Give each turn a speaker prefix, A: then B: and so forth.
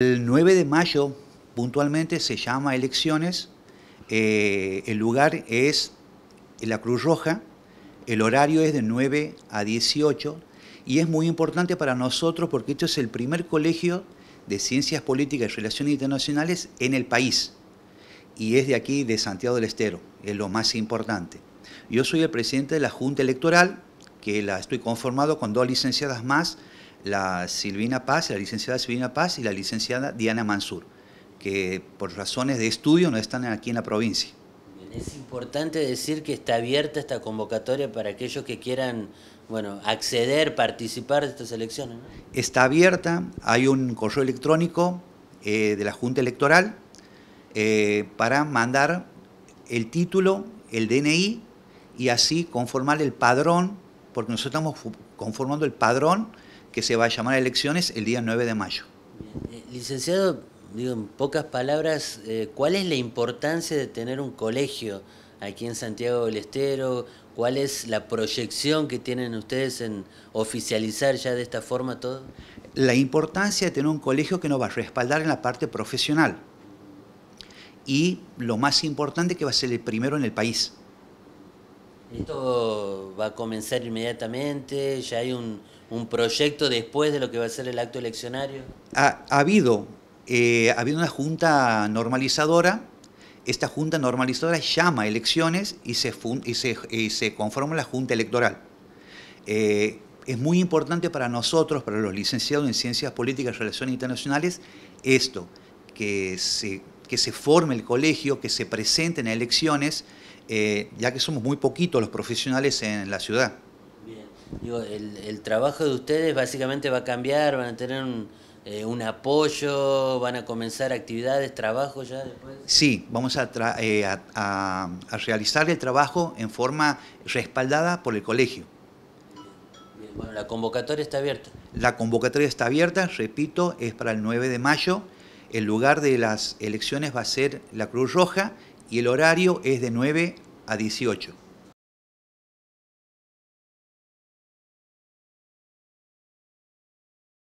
A: El 9 de mayo, puntualmente, se llama elecciones. Eh, el lugar es la Cruz Roja. El horario es de 9 a 18. Y es muy importante para nosotros porque esto es el primer colegio de Ciencias Políticas y Relaciones Internacionales en el país. Y es de aquí, de Santiago del Estero. Es lo más importante. Yo soy el presidente de la Junta Electoral, que la estoy conformado con dos licenciadas más la Silvina Paz, la licenciada Silvina Paz y la licenciada Diana Mansur, que por razones de estudio no están aquí en la provincia.
B: Es importante decir que está abierta esta convocatoria para aquellos que quieran bueno, acceder, participar de estas elecciones.
A: Está abierta, hay un correo electrónico eh, de la Junta Electoral eh, para mandar el título, el DNI y así conformar el padrón, porque nosotros estamos conformando el padrón que se va a llamar a elecciones el día 9 de mayo. Eh,
B: licenciado, digo en pocas palabras, eh, ¿cuál es la importancia de tener un colegio aquí en Santiago del Estero? ¿Cuál es la proyección que tienen ustedes en
A: oficializar ya de esta forma todo? La importancia de tener un colegio que nos va a respaldar en la parte profesional. Y lo más importante que va a ser el primero en el país.
B: Esto va a comenzar inmediatamente, ya hay un, un, proyecto después de lo que va a ser el acto eleccionario.
A: Ha, habido, eh, ha habido una junta normalizadora, esta junta normalizadora llama a elecciones y se, y se, se conforma la junta electoral. Eh, es muy importante para nosotros, para los licenciados en Ciencias Políticas y Relaciones Internacionales, esto, que se, que se forme el colegio, que se presenten a elecciones, eh, ya que somos muy poquitos los profesionales en la ciudad. Bien.
B: Digo, el, trabajo de ustedes básicamente va a cambiar, van a tener eh, un, apoyo, van a comenzar actividades, trabajo ya después.
A: Sí, vamos a, eh, realizar el trabajo en forma respaldada por el colegio. Bueno, la convocatoria está abierta. La convocatoria está abierta, repito, es para el 9 de mayo. El lugar de las elecciones va a ser la Cruz Roja y el horario es de 9 a 18.